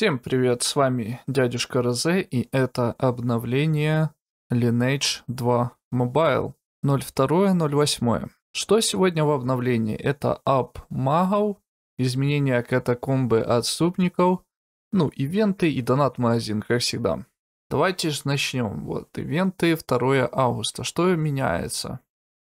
Всем привет, с вами дядюшка Розе, и это обновление Lineage 2 Mobile 02.08. Что сегодня в обновлении? Это ап магов, изменения катакомбы отступников, ну, ивенты и донат-магазин, как всегда. Давайте же начнем. Вот, ивенты 2 августа. Что меняется?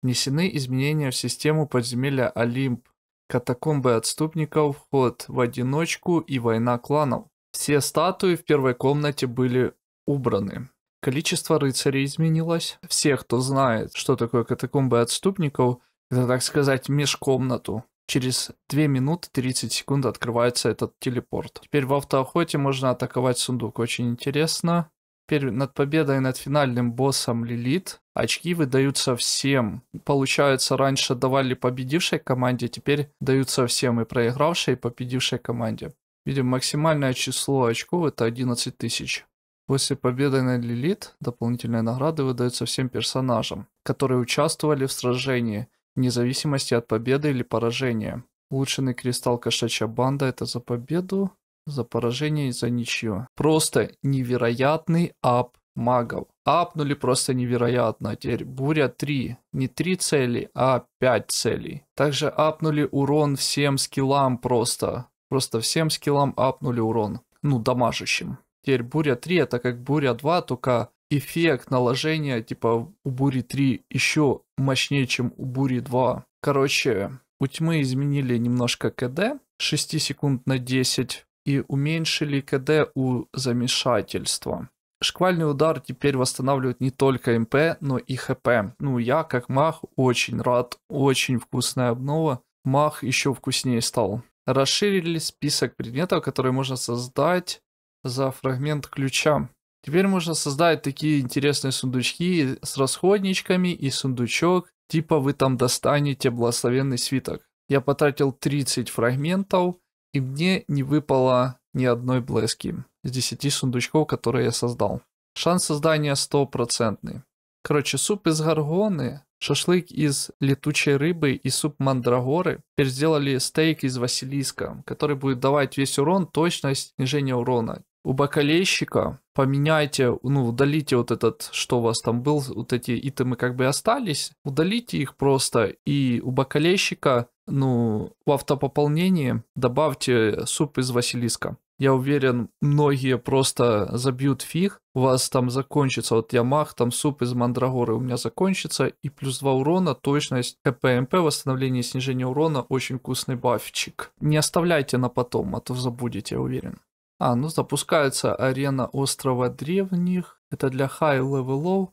Внесены изменения в систему подземелья Олимп, катакомбы отступников, вход в одиночку и война кланов. Все статуи в первой комнате были убраны. Количество рыцарей изменилось. Все, кто знает, что такое катакомбы отступников, это, так сказать, межкомнату. Через 2 минуты 30 секунд открывается этот телепорт. Теперь в автоохоте можно атаковать сундук. Очень интересно. Теперь над победой над финальным боссом Лилит очки выдаются всем. Получается, раньше давали победившей команде, теперь даются всем и проигравшей, и победившей команде. Видим максимальное число очков это 11 тысяч. После победы на Лилит дополнительные награды выдаются всем персонажам, которые участвовали в сражении, вне зависимости от победы или поражения. Улучшенный кристалл кошачья банда это за победу, за поражение и за ничью. Просто невероятный ап магов. Апнули просто невероятно. Теперь буря 3. Не 3 цели, а 5 целей. Также апнули урон всем скиллам просто. Просто всем скиллам апнули урон. Ну, дамажащим. Теперь буря 3, это как буря 2, только эффект наложения, типа, у бури 3 еще мощнее, чем у бури 2. Короче, у тьмы изменили немножко КД, 6 секунд на 10, и уменьшили КД у замешательства. Шквальный удар теперь восстанавливает не только МП, но и ХП. Ну, я как мах очень рад, очень вкусная обнова. Мах еще вкуснее стал расширили список предметов, которые можно создать за фрагмент ключа. Теперь можно создать такие интересные сундучки с расходничками и сундучок, типа вы там достанете благословенный свиток. Я потратил 30 фрагментов, и мне не выпало ни одной блески из 10 сундучков, которые я создал. Шанс создания стопроцентный. Короче, суп из горгоны Шашлык из летучей рыбы и суп мандрагоры. Теперь сделали стейк из василиска, который будет давать весь урон, точность, снижение урона у бакалейщика, поменяйте, ну, удалите вот этот, что у вас там был, вот эти итемы как бы остались, удалите их просто, и у бакалейщика, ну, в автопополнении добавьте суп из Василиска. Я уверен, многие просто забьют фиг, у вас там закончится, вот Ямах, там суп из Мандрагоры у меня закончится, и плюс 2 урона, точность, КПМП, восстановление и снижение урона, очень вкусный бафчик. Не оставляйте на потом, а то забудете, я уверен. А, ну запускается арена острова древних. Это для хай-левелов.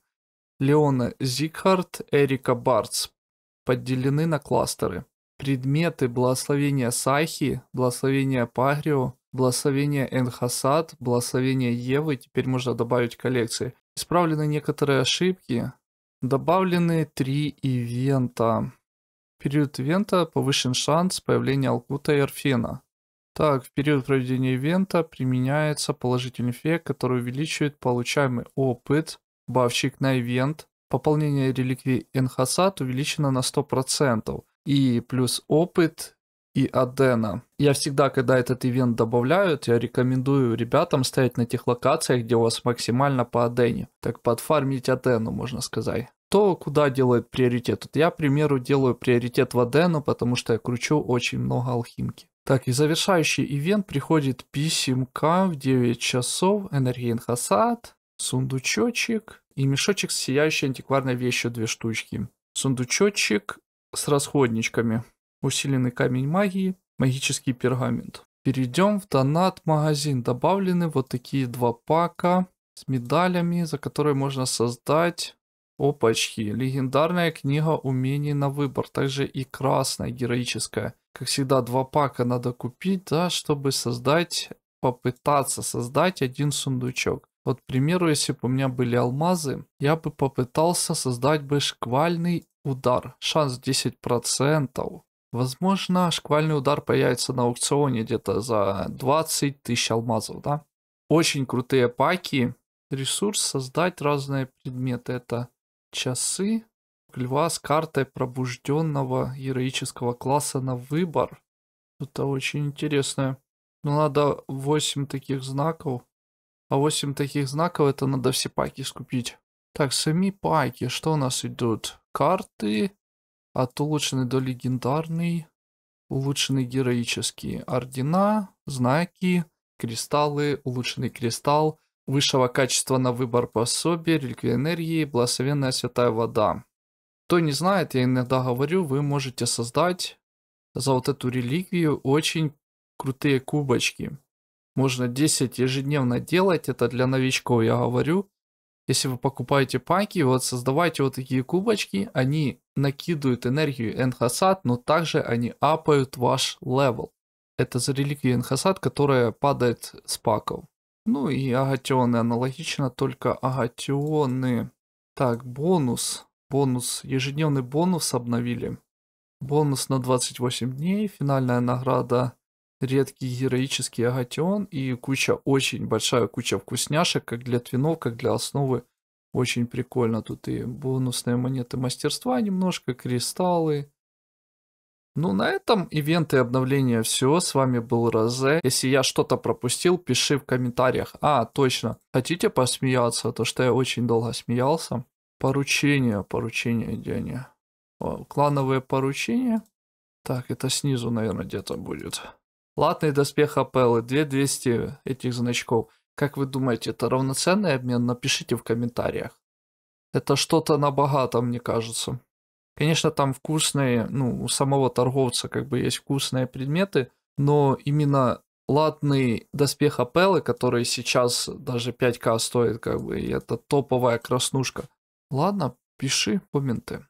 Леона Зикхарт, Эрика Барц. Поделены на кластеры. Предметы благословения Сахи, благословения Пагрио, благословение Энхасад, благословение Евы, теперь можно добавить коллекции. Исправлены некоторые ошибки. Добавлены три ивента. Период ивента повышен шанс появления Алкута и Арфина. Так, в период проведения ивента применяется положительный эффект, который увеличивает получаемый опыт. Бавчик на ивент. Пополнение реликвий Энхасат увеличено на 100%. И плюс опыт и Адена. Я всегда, когда этот ивент добавляют, я рекомендую ребятам стоять на тех локациях, где у вас максимально по Адене. Так подфармить Адену, можно сказать. То, куда делает приоритет. Вот я, к примеру, делаю приоритет в Адену, потому что я кручу очень много алхимки. Так, и завершающий ивент приходит писемка в 9 часов, энергия инхасад, сундучочек и мешочек с сияющей антикварной вещью две штучки. Сундучочек с расходничками, усиленный камень магии, магический пергамент. Перейдем в донат-магазин. Добавлены вот такие два пака с медалями, за которые можно создать опачки. Легендарная книга умений на выбор, также и красная героическая как всегда, два пака надо купить, да, чтобы создать, попытаться создать один сундучок. Вот, к примеру, если бы у меня были алмазы, я бы попытался создать бы шквальный удар. Шанс 10%. Возможно, шквальный удар появится на аукционе где-то за 20 тысяч алмазов, да? Очень крутые паки. Ресурс создать разные предметы. Это часы, льва с картой пробужденного героического класса на выбор. Это очень интересно. Но ну, надо 8 таких знаков. А 8 таких знаков это надо все паки скупить. Так, сами паки. Что у нас идут? Карты. От улучшенной до легендарной, улучшенные героические. Ордена. Знаки. Кристаллы. Улучшенный кристалл. Высшего качества на выбор пособие. Реликвия энергии. Благословенная святая вода. Кто не знает, я иногда говорю, вы можете создать за вот эту реликвию очень крутые кубочки. Можно 10 ежедневно делать, это для новичков я говорю. Если вы покупаете паки, вот создавайте вот такие кубочки, они накидывают энергию энхасад, но также они апают ваш левел. Это за реликвия энхасад, которая падает с паков. Ну и агатионы аналогично, только агатионы. Так, бонус. Бонус. Ежедневный бонус обновили. Бонус на 28 дней, финальная награда, редкий героический агатион и куча, очень большая куча вкусняшек, как для твинов, как для основы. Очень прикольно. Тут и бонусные монеты мастерства немножко, кристаллы. Ну, на этом ивенты и обновления все. С вами был Розе. Если я что-то пропустил, пиши в комментариях. А, точно. Хотите посмеяться? То, что я очень долго смеялся поручение поручения, Деня. О, клановое поручение Так, это снизу, наверное, где-то будет. Латный доспех Апеллы, 2200 этих значков. Как вы думаете, это равноценный обмен? Напишите в комментариях. Это что-то на богато, мне кажется. Конечно, там вкусные, ну, у самого торговца как бы есть вкусные предметы, но именно латный доспех Апеллы, который сейчас даже 5к стоит, как бы, и это топовая краснушка. Ладно, пиши комменты.